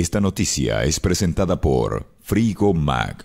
Esta noticia es presentada por Frigo Mag.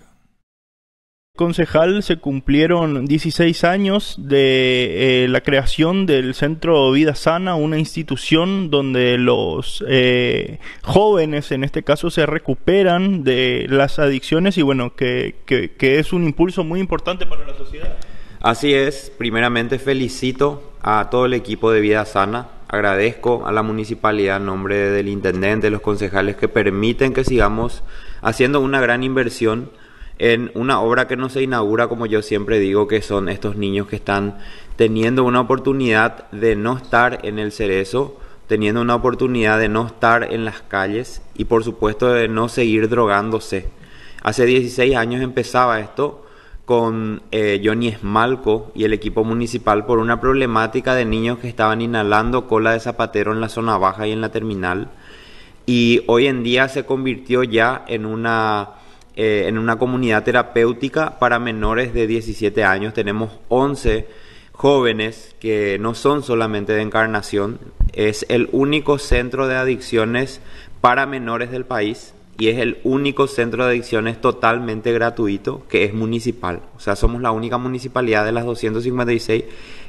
Concejal, se cumplieron 16 años de eh, la creación del Centro Vida Sana, una institución donde los eh, jóvenes, en este caso, se recuperan de las adicciones y bueno, que es un impulso muy importante para la sociedad. Así es, primeramente felicito a todo el equipo de Vida Sana, agradezco a la municipalidad en nombre del intendente, los concejales que permiten que sigamos haciendo una gran inversión en una obra que no se inaugura, como yo siempre digo, que son estos niños que están teniendo una oportunidad de no estar en el cerezo, teniendo una oportunidad de no estar en las calles y por supuesto de no seguir drogándose. Hace 16 años empezaba esto con eh, Johnny Esmalco y el equipo municipal por una problemática de niños que estaban inhalando cola de zapatero en la zona baja y en la terminal. Y hoy en día se convirtió ya en una, eh, en una comunidad terapéutica para menores de 17 años. Tenemos 11 jóvenes que no son solamente de encarnación. Es el único centro de adicciones para menores del país y es el único centro de adicciones totalmente gratuito que es municipal. O sea, somos la única municipalidad de las 256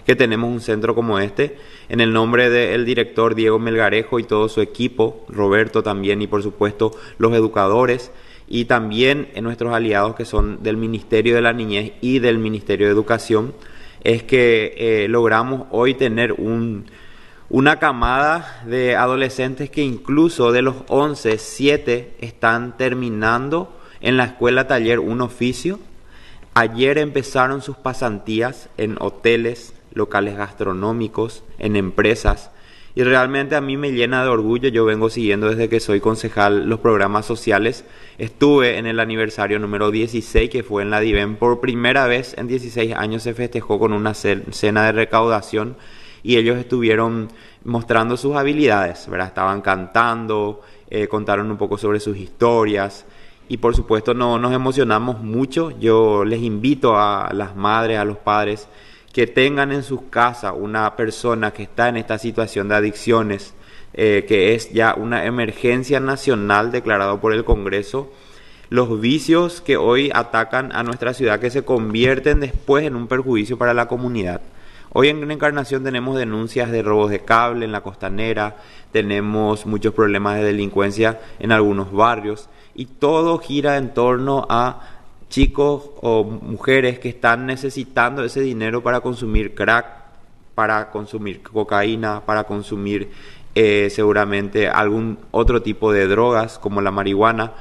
que tenemos un centro como este. En el nombre del director Diego Melgarejo y todo su equipo, Roberto también y por supuesto los educadores y también nuestros aliados que son del Ministerio de la Niñez y del Ministerio de Educación, es que eh, logramos hoy tener un una camada de adolescentes que incluso de los 11, 7 están terminando en la escuela taller un oficio. Ayer empezaron sus pasantías en hoteles, locales gastronómicos, en empresas. Y realmente a mí me llena de orgullo, yo vengo siguiendo desde que soy concejal los programas sociales. Estuve en el aniversario número 16 que fue en la DIVEN. Por primera vez en 16 años se festejó con una cena de recaudación y ellos estuvieron mostrando sus habilidades, ¿verdad? Estaban cantando, eh, contaron un poco sobre sus historias y por supuesto no, nos emocionamos mucho. Yo les invito a las madres, a los padres, que tengan en sus casas una persona que está en esta situación de adicciones, eh, que es ya una emergencia nacional declarada por el Congreso. Los vicios que hoy atacan a nuestra ciudad, que se convierten después en un perjuicio para la comunidad. Hoy en Encarnación tenemos denuncias de robos de cable en la costanera, tenemos muchos problemas de delincuencia en algunos barrios y todo gira en torno a chicos o mujeres que están necesitando ese dinero para consumir crack, para consumir cocaína, para consumir eh, seguramente algún otro tipo de drogas como la marihuana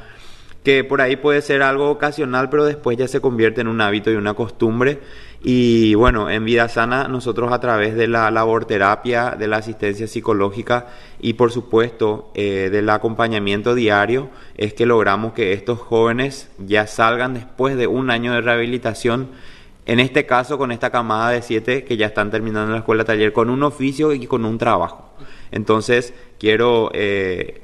que por ahí puede ser algo ocasional, pero después ya se convierte en un hábito y una costumbre. Y bueno, en Vida Sana nosotros a través de la labor terapia, de la asistencia psicológica y por supuesto eh, del acompañamiento diario es que logramos que estos jóvenes ya salgan después de un año de rehabilitación en este caso con esta camada de siete que ya están terminando la escuela taller con un oficio y con un trabajo. Entonces quiero eh,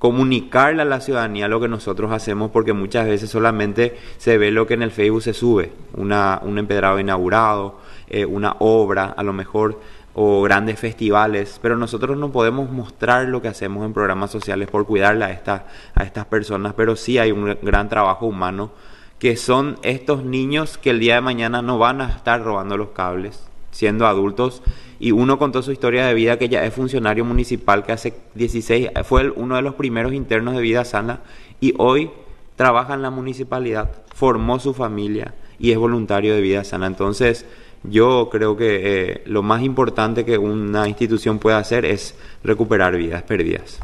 comunicarle a la ciudadanía lo que nosotros hacemos porque muchas veces solamente se ve lo que en el Facebook se sube, una, un empedrado inaugurado, eh, una obra a lo mejor o grandes festivales, pero nosotros no podemos mostrar lo que hacemos en programas sociales por cuidar a, a estas personas, pero sí hay un gran trabajo humano que son estos niños que el día de mañana no van a estar robando los cables, siendo adultos y uno contó su historia de vida que ya es funcionario municipal que hace 16 eh, fue uno de los primeros internos de vida sana y hoy trabaja en la municipalidad, formó su familia y es voluntario de vida sana. Entonces, yo creo que eh, lo más importante que una institución puede hacer es recuperar vidas perdidas.